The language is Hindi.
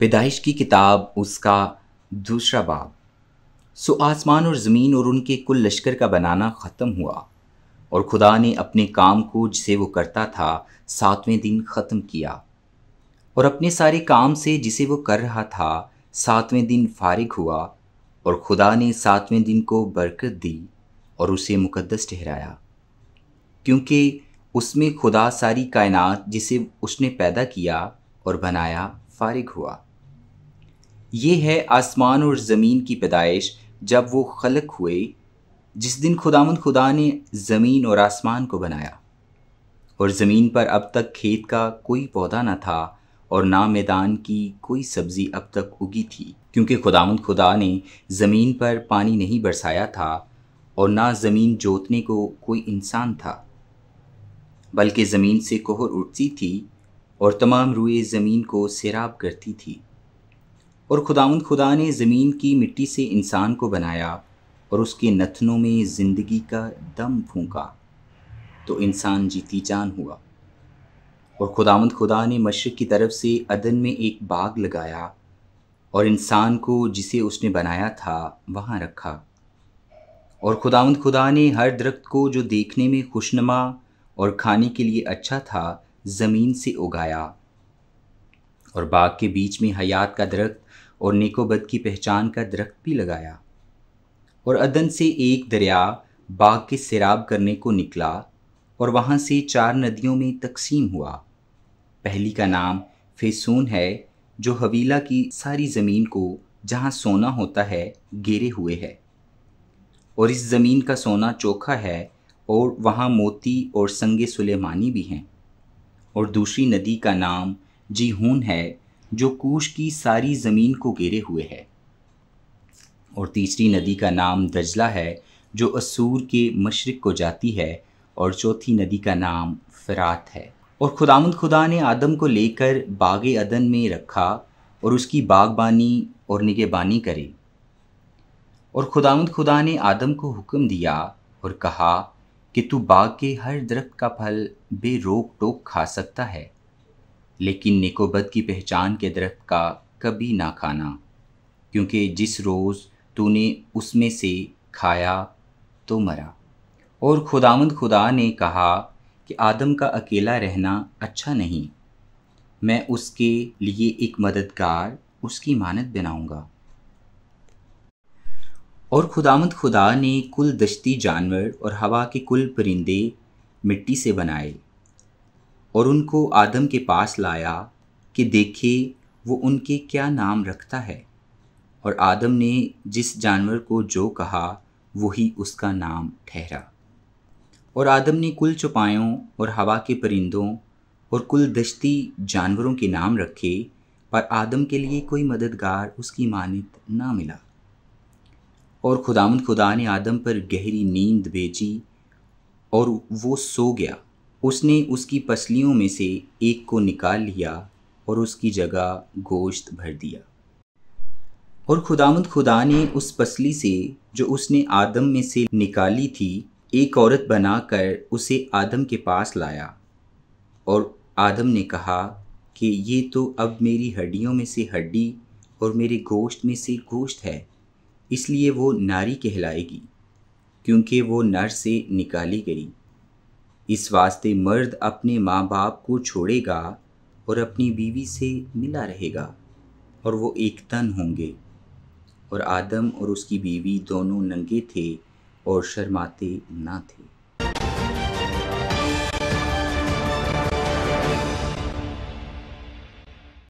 पैदाइश की किताब उसका दूसरा बाब सो आसमान और ज़मीन और उनके कुल लश्कर का बनाना ख़त्म हुआ और खुदा ने अपने काम को जिसे वो करता था सातवें दिन ख़त्म किया और अपने सारे काम से जिसे वो कर रहा था सातवें दिन फारिग हुआ और खुदा ने सातवें दिन को बरकत दी और उसे मुकद्दस ठहराया क्योंकि उसमें खुदा सारी कायनात जिसे उसने पैदा किया और बनाया फारिग हुआ ये है आसमान और ज़मीन की पैदाइश जब वो खलक हुए जिस दिन खुदाम खुदा ने ज़मीन और आसमान को बनाया और ज़मीन पर अब तक खेत का कोई पौधा न था और ना मैदान की कोई सब्ज़ी अब तक उगी थी क्योंकि खुदामंद खुदा ने ज़मीन पर पानी नहीं बरसाया था और ना ज़मीन जोतने को कोई इंसान था बल्कि ज़मीन से कोहर उठती थी और तमाम रुए ज़मीन को सैराब करती थी और खुदाउन खुदा ने ज़मीन की मिट्टी से इंसान को बनाया और उसके नथनों में ज़िंदगी का दम फूंका तो इंसान जीती जान हुआ और खुदावंद खुदा ने मशरक़ की तरफ से अदन में एक बाग लगाया और इंसान को जिसे उसने बनाया था वहाँ रखा और खुदावंद खुदा ने हर दरख्त को जो देखने में खुशनुमा और खाने के लिए अच्छा था ज़मीन से उगाया और बाग के बीच में हयात का दरख्त और निकोबद की पहचान का दरख्त भी लगाया और अदन से एक दरिया बाग के सराब करने को निकला और वहाँ से चार नदियों में तकसीम हुआ पहली का नाम फेसून है जो हवीला की सारी ज़मीन को जहाँ सोना होता है घेरे हुए है और इस ज़मीन का सोना चोखा है और वहाँ मोती और संगे सुलेमानी भी हैं और दूसरी नदी का नाम जीहून है जो कूश की सारी ज़मीन को घेरे हुए है और तीसरी नदी का नाम दजला है जो असूर के मशरक़ को जाती है और चौथी नदी का नाम फ़रात है और खुदामंद खुदा ने आदम को लेकर बाग अदन में रखा और उसकी बागबानी और निगेबानी करी और खुदामंद खुदा ने आदम को हुक्म दिया और कहा कि तू बाग के हर दरख्त का फल रोक टोक खा सकता है लेकिन निकोबत की पहचान के दरख्त का कभी ना खाना क्योंकि जिस रोज़ तूने उसमें से खाया तो मरा और खुदामंद खुदा ने कहा कि आदम का अकेला रहना अच्छा नहीं मैं उसके लिए एक मददगार उसकी मानत बनाऊंगा और खुदामद खुदा ने कुल दश्ती जानवर और हवा के कुल परिंदे मिट्टी से बनाए और उनको आदम के पास लाया कि देखे वो उनके क्या नाम रखता है और आदम ने जिस जानवर को जो कहा वही उसका नाम ठहरा और आदम ने कुल चौपायों और हवा के परिंदों और कुल दश्ती जानवरों के नाम रखे पर आदम के लिए कोई मददगार उसकी मानित ना मिला और खुदामंद खुदा ने आदम पर गहरी नींद भेजी और वो सो गया उसने उसकी पसलियों में से एक को निकाल लिया और उसकी जगह गोश्त भर दिया और खुदामद खुदा ने उस पसली से जो उसने आदम में से निकाली थी एक औरत बनाकर उसे आदम के पास लाया और आदम ने कहा कि ये तो अब मेरी हड्डियों में से हड्डी और मेरे गोश्त में से गोश्त है इसलिए वो नारी कहलाएगी क्योंकि वो नर से निकाली गई इस वास्ते मर्द अपने माँ बाप को छोड़ेगा और अपनी बीवी से मिला रहेगा और वो एक तन होंगे और आदम और उसकी बीवी दोनों नंगे थे और शर्माते ना थे